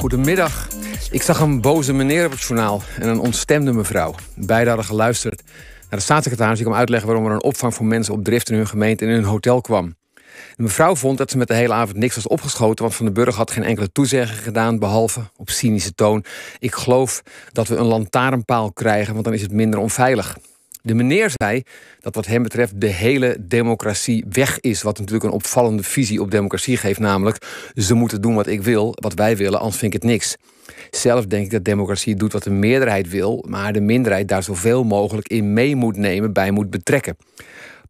Goedemiddag. Ik zag een boze meneer op het journaal en een ontstemde mevrouw. Beiden hadden geluisterd naar de staatssecretaris die kwam uitleggen waarom er een opvang voor mensen op drift in hun gemeente in hun hotel kwam. De mevrouw vond dat ze met de hele avond niks was opgeschoten, want Van de Burg had geen enkele toezegging gedaan, behalve op cynische toon: Ik geloof dat we een lantaarnpaal krijgen, want dan is het minder onveilig. De meneer zei dat wat hem betreft de hele democratie weg is. Wat natuurlijk een opvallende visie op democratie geeft, namelijk ze moeten doen wat ik wil, wat wij willen, anders vind ik het niks. Zelf denk ik dat democratie doet wat de meerderheid wil, maar de minderheid daar zoveel mogelijk in mee moet nemen, bij moet betrekken.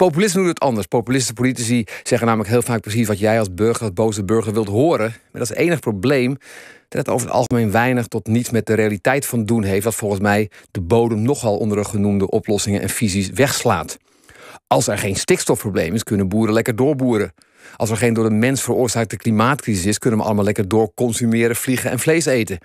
Populisten doen het anders. Populisten politici zeggen namelijk heel vaak precies wat jij als burger, als boze burger wilt horen. Maar dat is enig probleem dat het over het algemeen weinig tot niets met de realiteit van doen heeft, wat volgens mij de bodem nogal onder de genoemde oplossingen en visies wegslaat. Als er geen stikstofprobleem is, kunnen boeren lekker doorboeren. Als er geen door de mens veroorzaakte klimaatcrisis is, kunnen we allemaal lekker door consumeren, vliegen en vlees eten.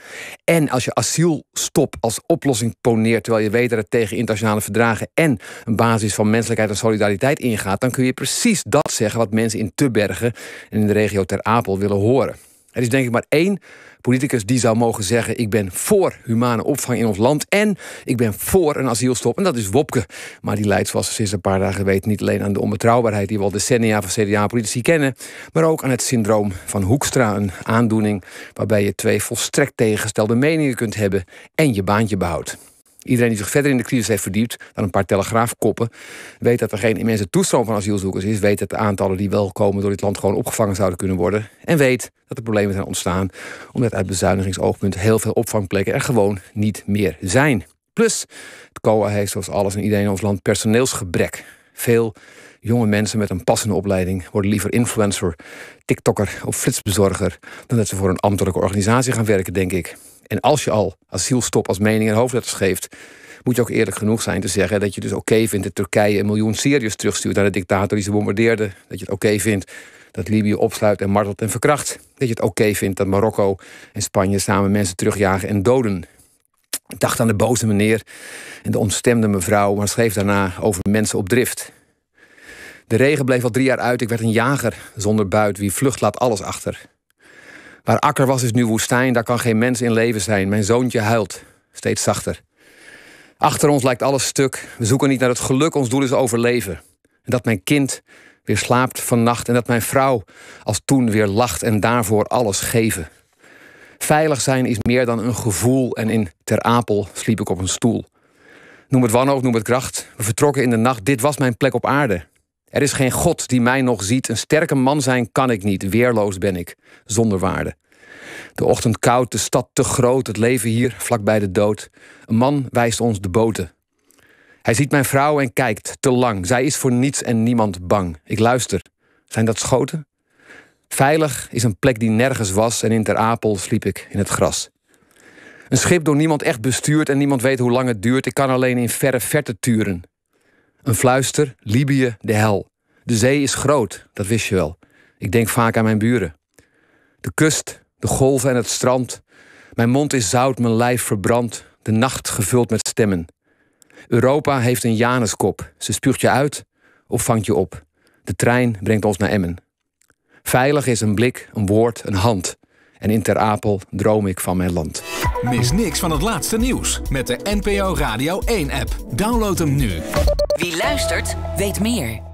En als je asielstop als oplossing poneert, terwijl je weet dat het tegen internationale verdragen en een basis van menselijkheid en solidariteit ingaat, dan kun je precies dat zeggen wat mensen in Tubbergen en in de regio Ter Apel willen horen. Er is denk ik maar één politicus die zou mogen zeggen: Ik ben voor humane opvang in ons land. En ik ben voor een asielstop. En dat is Wopke. Maar die leidt, zoals we sinds een paar dagen weten, niet alleen aan de onbetrouwbaarheid die we al decennia van CDA-politici kennen. Maar ook aan het syndroom van Hoekstra. Een aandoening waarbij je twee volstrekt tegengestelde meningen kunt hebben en je baantje behoudt. Iedereen die zich verder in de crisis heeft verdiept, dan een paar telegraafkoppen, weet dat er geen immense toestroom van asielzoekers is, weet dat de aantallen die wel komen door dit land gewoon opgevangen zouden kunnen worden en weet dat er problemen zijn ontstaan omdat uit bezuinigingsoogpunt heel veel opvangplekken er gewoon niet meer zijn. Plus, het COA heeft zoals alles en iedereen in ons land personeelsgebrek. Veel jonge mensen met een passende opleiding worden liever influencer, TikTokker of flitsbezorger dan dat ze voor een ambtelijke organisatie gaan werken, denk ik. En als je al asielstop als mening en hoofdletters geeft, moet je ook eerlijk genoeg zijn te zeggen dat je dus oké vindt dat Turkije een miljoen Syriërs terugstuurt naar de dictator die ze bombardeerde. Dat je het oké vindt dat Libië opsluit en martelt en verkracht. Dat je het oké vindt dat Marokko en Spanje samen mensen terugjagen en doden. Ik dacht aan de boze meneer en de ontstemde mevrouw, maar schreef daarna over mensen op drift. De regen bleef al drie jaar uit, ik werd een jager zonder buit. Wie vlucht laat alles achter. Waar akker was is nu woestijn, daar kan geen mens in leven zijn. Mijn zoontje huilt, steeds zachter. Achter ons lijkt alles stuk. We zoeken niet naar het geluk, ons doel is overleven. En dat mijn kind weer slaapt vannacht en dat mijn vrouw als toen weer lacht en daarvoor alles geven. Veilig zijn is meer dan een gevoel en in Ter Apel sliep ik op een stoel. Noem het wanhoop, noem het kracht. We vertrokken in de nacht, dit was mijn plek op aarde. Er is geen God die mij nog ziet. Een sterke man zijn kan ik niet. Weerloos ben ik, zonder waarde. De ochtend koud, de stad te groot, het leven hier vlakbij de dood. Een man wijst ons de boten. Hij ziet mijn vrouw en kijkt, te lang. Zij is voor niets en niemand bang. Ik luister. Zijn dat schoten? Veilig is een plek die nergens was en in Ter Apel sliep ik in het gras. Een schip door niemand echt bestuurd en niemand weet hoe lang het duurt. Ik kan alleen in verre verte turen. Een fluister, Libië, de hel. De zee is groot, dat wist je wel. Ik denk vaak aan mijn buren. De kust, de golven en het strand. Mijn mond is zout, mijn lijf verbrand. De nacht gevuld met stemmen. Europa heeft een Januskop. Ze spuugt je uit of vangt je op. De trein brengt ons naar Emmen. Veilig is een blik, een woord, een hand. En in Ter Apel droom ik van mijn land. Mis niks van het laatste nieuws met de NPO Radio 1-app. Download hem nu. Wie luistert, weet meer.